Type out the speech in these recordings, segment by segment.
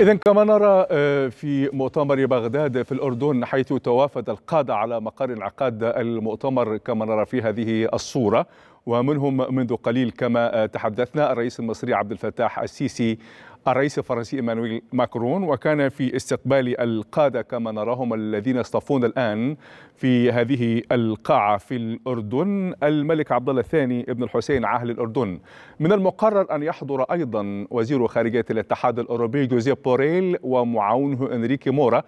إذا كما نرى آه، في مؤتمر بغداد في الأردن حيث توافد القادة على مقر انعقاد المؤتمر كما نرى في هذه الصورة ومنهم منذ قليل كما آه، تحدثنا الرئيس المصري عبد الفتاح السيسي الرئيس الفرنسي إيمانويل ماكرون وكان في استقبال القادة كما نراهم الذين يصطفون الآن في هذه القاعة في الأردن الملك عبد الله الثاني ابن الحسين عاهل الأردن من المقرر أن يحضر أيضا وزير خارجية الاتحاد الأوروبي جوزيف بوريل ومعاونه إنريكي مورا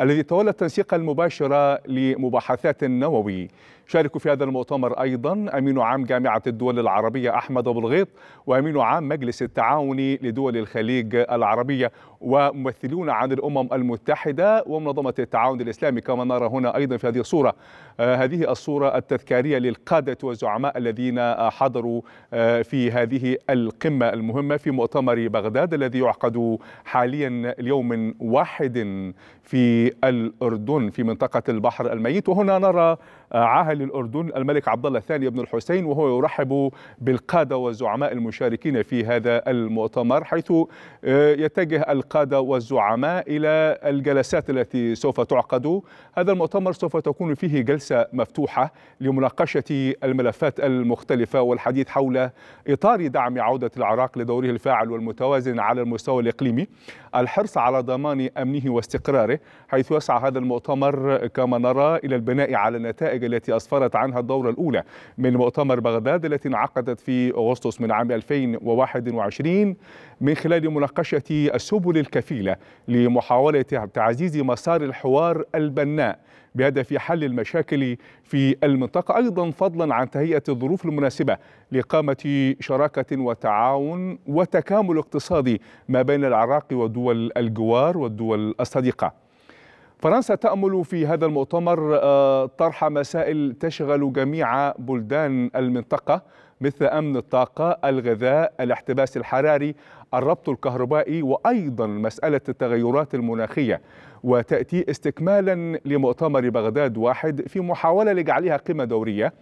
الذي تولى التنسيق المباشر لمباحثات النووي شاركوا في هذا المؤتمر أيضا أمين عام جامعة الدول العربية أحمد أبو الغيط وأمين عام مجلس التعاون لدول الخليج العربية وممثلون عن الأمم المتحدة ومنظمة التعاون الإسلامي كما نرى هنا أيضا في هذه الصورة آه، هذه الصورة التذكارية للقادة والزعماء الذين حضروا آه، في هذه القمة المهمة في مؤتمر بغداد الذي يعقد حاليا ليوم واحد في الأردن في منطقة البحر الميت وهنا نرى عهد عالي الأردن الملك عبد الله الثاني بن الحسين وهو يرحب بالقادة والزعماء المشاركين في هذا المؤتمر حيث آه، يتجه القادة والزعماء إلى الجلسات التي سوف تعقد هذا المؤتمر سوف تكون فيه جلسة مفتوحة لمناقشة الملفات المختلفة والحديث حول إطار دعم عودة العراق لدوره الفاعل والمتوازن على المستوى الإقليمي الحرص على ضمان أمنه واستقراره حيث يسعى هذا المؤتمر كما نرى إلى البناء على النتائج التي أصبحت أسفرت عنها الدورة الأولى من مؤتمر بغداد التي انعقدت في أغسطس من عام 2021 من خلال مناقشة السبل الكفيلة لمحاولة تعزيز مسار الحوار البناء بهدف حل المشاكل في المنطقة أيضا فضلا عن تهيئة الظروف المناسبة لإقامة شراكة وتعاون وتكامل اقتصادي ما بين العراق ودول الجوار والدول الصديقة فرنسا تأمل في هذا المؤتمر آه، طرح مسائل تشغل جميع بلدان المنطقة مثل أمن الطاقة، الغذاء، الاحتباس الحراري، الربط الكهربائي وأيضا مسألة التغيرات المناخية وتأتي استكمالا لمؤتمر بغداد واحد في محاولة لجعلها قمة دورية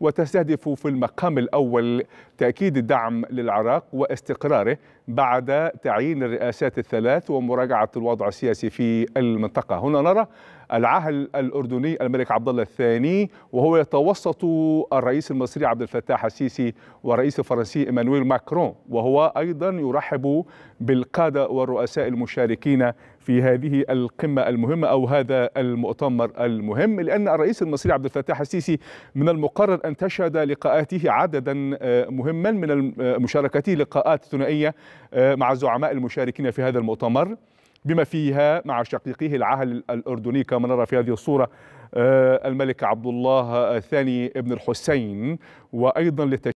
وتستهدف في المقام الأول تأكيد الدعم للعراق واستقراره بعد تعيين الرئاسات الثلاث ومراجعة الوضع السياسي في المنطقة هنا نرى العهل الاردني الملك عبد الله الثاني وهو يتوسط الرئيس المصري عبد الفتاح السيسي والرئيس الفرنسي ايمانويل ماكرون وهو ايضا يرحب بالقاده والرؤساء المشاركين في هذه القمه المهمه او هذا المؤتمر المهم لان الرئيس المصري عبد الفتاح السيسي من المقرر ان تشهد لقاءاته عددا آه، مهما من مشاركته لقاءات ثنائيه آه، مع زعماء المشاركين في هذا المؤتمر بما فيها مع شقيقه العهل الأردني كما نرى في هذه الصورة آه، الملك عبد الله الثاني ابن الحسين وأيضا لتشكيل